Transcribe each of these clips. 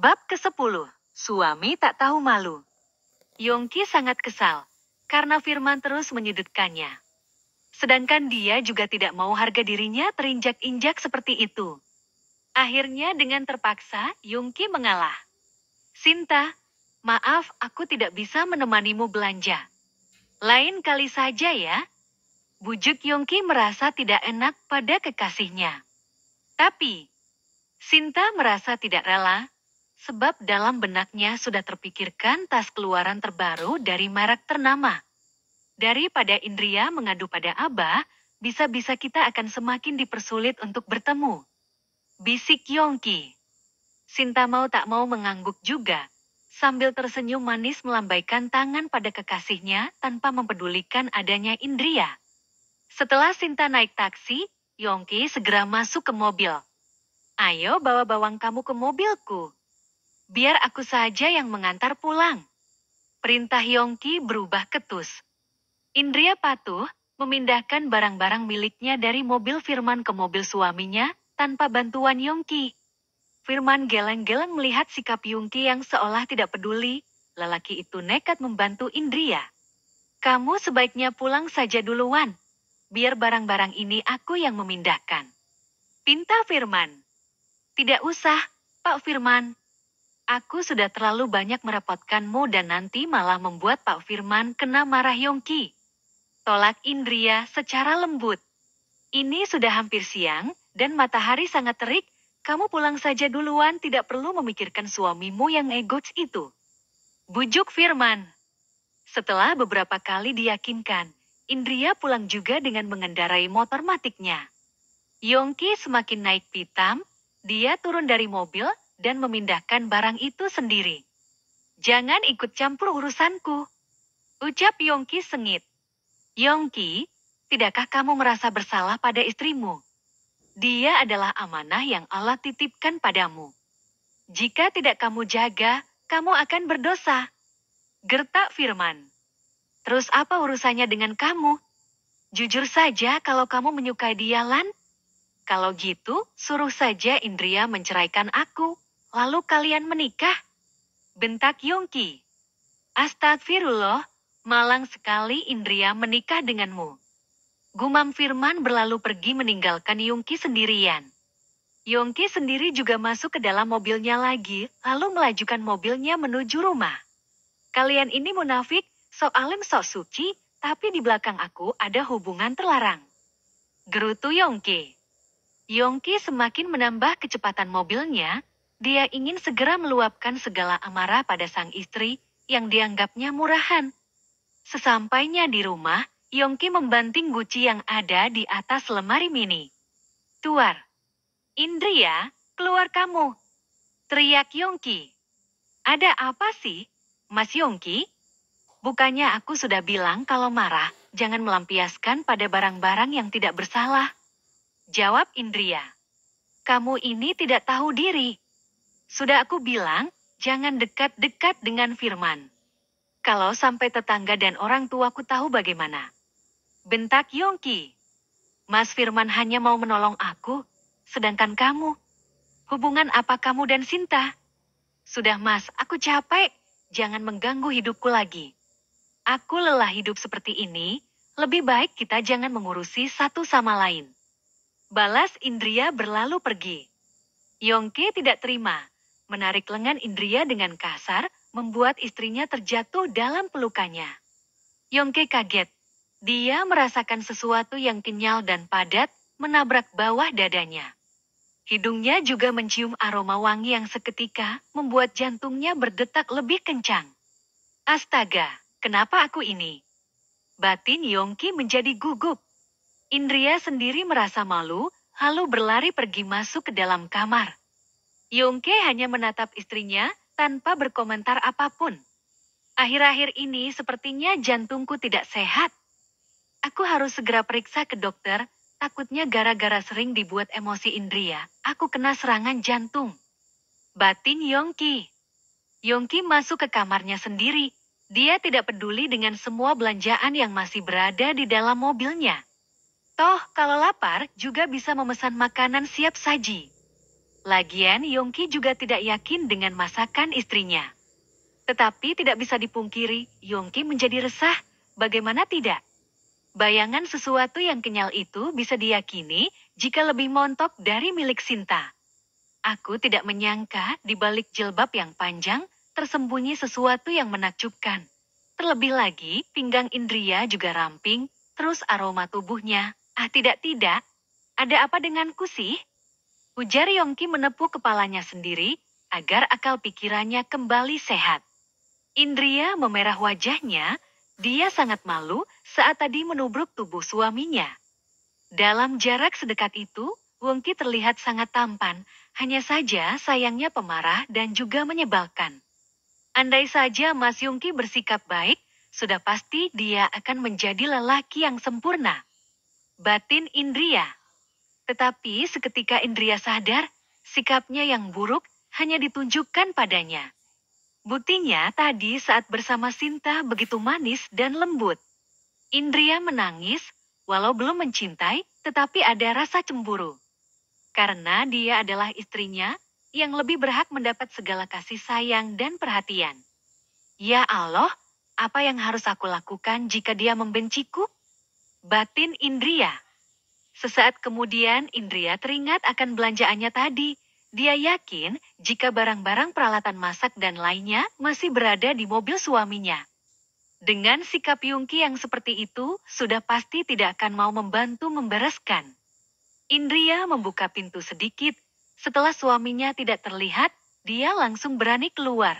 Bab ke-10, suami tak tahu malu. Yongki sangat kesal, karena Firman terus menyudutkannya. Sedangkan dia juga tidak mau harga dirinya terinjak-injak seperti itu. Akhirnya dengan terpaksa, Yongki mengalah. Sinta, maaf aku tidak bisa menemanimu belanja. Lain kali saja ya. Bujuk Yongki merasa tidak enak pada kekasihnya. Tapi, Sinta merasa tidak rela Sebab dalam benaknya sudah terpikirkan tas keluaran terbaru dari merek ternama. Daripada Indria mengadu pada Abah, bisa-bisa kita akan semakin dipersulit untuk bertemu. Bisik Yongki. Sinta mau tak mau mengangguk juga, sambil tersenyum manis melambaikan tangan pada kekasihnya tanpa mempedulikan adanya Indria. Setelah Sinta naik taksi, Yongki segera masuk ke mobil. Ayo bawa bawang kamu ke mobilku, Biar aku saja yang mengantar pulang. Perintah Yongki berubah ketus. Indria patuh, memindahkan barang-barang miliknya dari mobil Firman ke mobil suaminya, tanpa bantuan Yongki. Firman geleng-geleng melihat sikap Yongki yang seolah tidak peduli, lelaki itu nekat membantu Indria. Kamu sebaiknya pulang saja duluan, biar barang-barang ini aku yang memindahkan. Pinta Firman. Tidak usah, Pak Firman. Aku sudah terlalu banyak merepotkanmu dan nanti malah membuat Pak Firman kena marah Yongki. Tolak Indria secara lembut. Ini sudah hampir siang, dan matahari sangat terik, kamu pulang saja duluan tidak perlu memikirkan suamimu yang egois itu. Bujuk Firman. Setelah beberapa kali diyakinkan, Indria pulang juga dengan mengendarai motor matiknya. Yongki semakin naik pitam, dia turun dari mobil, dan memindahkan barang itu sendiri. Jangan ikut campur urusanku. Ucap Yongki sengit. Yongki, tidakkah kamu merasa bersalah pada istrimu? Dia adalah amanah yang Allah titipkan padamu. Jika tidak kamu jaga, kamu akan berdosa. Gertak firman. Terus apa urusannya dengan kamu? Jujur saja kalau kamu menyukai dia, Lan. Kalau gitu, suruh saja Indria menceraikan aku. Lalu kalian menikah? Bentak Yongki. Astagfirullah, malang sekali Indria menikah denganmu. Gumam Firman berlalu pergi meninggalkan Yongki sendirian. Yongki sendiri juga masuk ke dalam mobilnya lagi, lalu melajukan mobilnya menuju rumah. Kalian ini munafik, sok alim sok suci, tapi di belakang aku ada hubungan terlarang. Gerutu Yongki. Yongki semakin menambah kecepatan mobilnya, dia ingin segera meluapkan segala amarah pada sang istri yang dianggapnya murahan. Sesampainya di rumah, Yongki membanting guci yang ada di atas lemari mini. Tuar! Indria, keluar kamu! Teriak Yongki. Ada apa sih, Mas Yongki? Bukannya aku sudah bilang kalau marah, jangan melampiaskan pada barang-barang yang tidak bersalah. Jawab Indria. Kamu ini tidak tahu diri. Sudah aku bilang, jangan dekat-dekat dengan firman. Kalau sampai tetangga dan orang tuaku tahu bagaimana. Bentak Yongki. Mas Firman hanya mau menolong aku, sedangkan kamu. Hubungan apa kamu dan Sinta? Sudah mas, aku capek. Jangan mengganggu hidupku lagi. Aku lelah hidup seperti ini, lebih baik kita jangan mengurusi satu sama lain. Balas Indria berlalu pergi. Yongki tidak terima menarik lengan Indria dengan kasar, membuat istrinya terjatuh dalam pelukannya. Yongke kaget. Dia merasakan sesuatu yang kenyal dan padat, menabrak bawah dadanya. Hidungnya juga mencium aroma wangi yang seketika membuat jantungnya berdetak lebih kencang. Astaga, kenapa aku ini? Batin Yongki menjadi gugup. Indria sendiri merasa malu, lalu berlari pergi masuk ke dalam kamar. Yongke hanya menatap istrinya tanpa berkomentar apapun. Akhir-akhir ini sepertinya jantungku tidak sehat. Aku harus segera periksa ke dokter, takutnya gara-gara sering dibuat emosi indria, aku kena serangan jantung. Batin Yongki. Yongki masuk ke kamarnya sendiri. Dia tidak peduli dengan semua belanjaan yang masih berada di dalam mobilnya. Toh, kalau lapar juga bisa memesan makanan siap saji. Lagian Yongki juga tidak yakin dengan masakan istrinya. Tetapi tidak bisa dipungkiri, Yongki menjadi resah, bagaimana tidak? Bayangan sesuatu yang kenyal itu bisa diyakini jika lebih montok dari milik Sinta. Aku tidak menyangka di balik jilbab yang panjang tersembunyi sesuatu yang menakjubkan. Terlebih lagi, pinggang Indria juga ramping, terus aroma tubuhnya. Ah tidak-tidak, ada apa denganku sih? Ujar Yongki menepuk kepalanya sendiri, agar akal pikirannya kembali sehat. Indria memerah wajahnya, dia sangat malu saat tadi menubruk tubuh suaminya. Dalam jarak sedekat itu, Wongki terlihat sangat tampan, hanya saja sayangnya pemarah dan juga menyebalkan. Andai saja Mas Yongki bersikap baik, sudah pasti dia akan menjadi lelaki yang sempurna. Batin Indria tetapi seketika Indria sadar, sikapnya yang buruk hanya ditunjukkan padanya. Buktinya tadi saat bersama Sinta begitu manis dan lembut. Indria menangis, walau belum mencintai, tetapi ada rasa cemburu. Karena dia adalah istrinya, yang lebih berhak mendapat segala kasih sayang dan perhatian. Ya Allah, apa yang harus aku lakukan jika dia membenciku? Batin Indria Sesaat kemudian Indria teringat akan belanjaannya tadi. Dia yakin jika barang-barang peralatan masak dan lainnya masih berada di mobil suaminya. Dengan sikap Yungki yang seperti itu, sudah pasti tidak akan mau membantu membereskan. Indria membuka pintu sedikit. Setelah suaminya tidak terlihat, dia langsung berani keluar.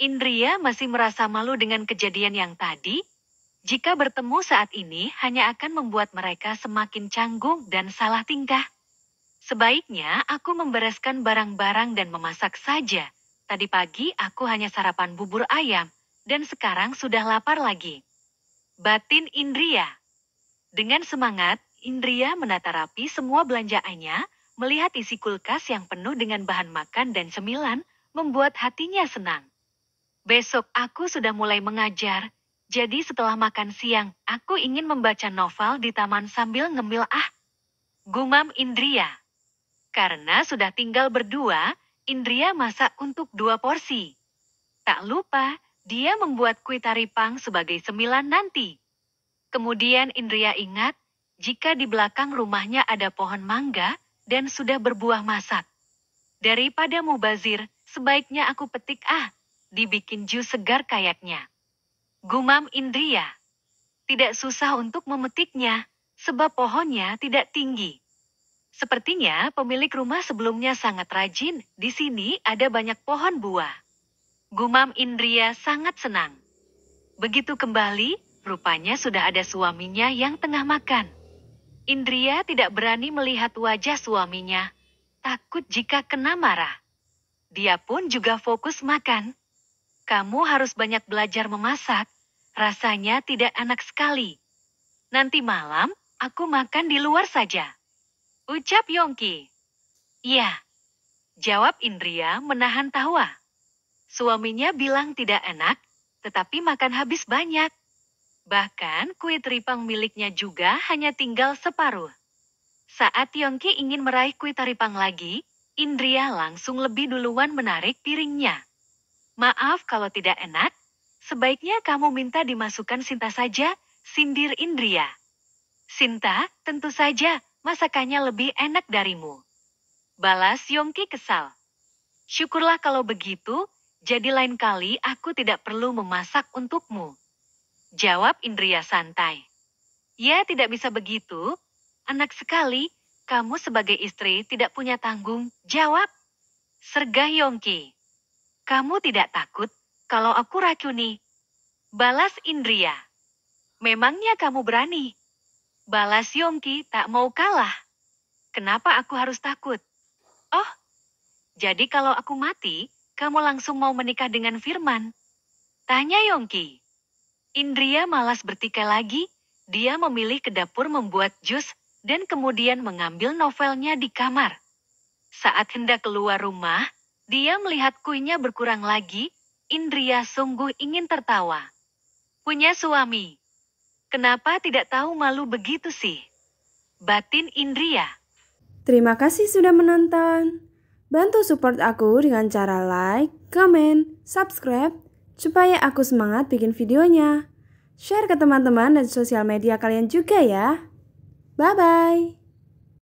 Indria masih merasa malu dengan kejadian yang tadi, jika bertemu saat ini hanya akan membuat mereka semakin canggung dan salah tingkah. Sebaiknya aku membereskan barang-barang dan memasak saja. Tadi pagi aku hanya sarapan bubur ayam, dan sekarang sudah lapar lagi. Batin Indria Dengan semangat, Indria menata rapi semua belanjaannya, melihat isi kulkas yang penuh dengan bahan makan dan cemilan, membuat hatinya senang. Besok aku sudah mulai mengajar, jadi setelah makan siang, aku ingin membaca novel di taman sambil ngemil ah. Gumam Indria. Karena sudah tinggal berdua, Indria masak untuk dua porsi. Tak lupa, dia membuat kue taripang sebagai semilan nanti. Kemudian Indria ingat, jika di belakang rumahnya ada pohon mangga dan sudah berbuah masak. Daripada mubazir, sebaiknya aku petik ah, dibikin jus segar kayaknya. Gumam Indria. Tidak susah untuk memetiknya, sebab pohonnya tidak tinggi. Sepertinya pemilik rumah sebelumnya sangat rajin, di sini ada banyak pohon buah. Gumam Indria sangat senang. Begitu kembali, rupanya sudah ada suaminya yang tengah makan. Indria tidak berani melihat wajah suaminya, takut jika kena marah. Dia pun juga fokus makan kamu harus banyak belajar memasak. Rasanya tidak enak sekali. Nanti malam, aku makan di luar saja. Ucap Yongki. Iya. Jawab Indria menahan tawa. Suaminya bilang tidak enak, tetapi makan habis banyak. Bahkan kue teripang miliknya juga hanya tinggal separuh. Saat Yongki ingin meraih kue teripang lagi, Indria langsung lebih duluan menarik piringnya. Maaf kalau tidak enak, sebaiknya kamu minta dimasukkan Sinta saja, sindir Indria. Sinta, tentu saja, masakannya lebih enak darimu. Balas Yongki kesal. Syukurlah kalau begitu, jadi lain kali aku tidak perlu memasak untukmu. Jawab Indria santai. Ya tidak bisa begitu, anak sekali, kamu sebagai istri tidak punya tanggung jawab. Sergah Yongki. Kamu tidak takut kalau aku racuni? Balas Indria. Memangnya kamu berani? Balas Yongki tak mau kalah. Kenapa aku harus takut? Oh, jadi kalau aku mati, kamu langsung mau menikah dengan Firman? Tanya Yongki. Indria malas bertikai lagi, dia memilih ke dapur membuat jus dan kemudian mengambil novelnya di kamar. Saat hendak keluar rumah, dia melihat kuenya berkurang lagi, Indria sungguh ingin tertawa. Punya suami. Kenapa tidak tahu malu begitu sih? Batin Indria. Terima kasih sudah menonton. Bantu support aku dengan cara like, comment, subscribe, supaya aku semangat bikin videonya. Share ke teman-teman dan sosial media kalian juga ya. Bye-bye.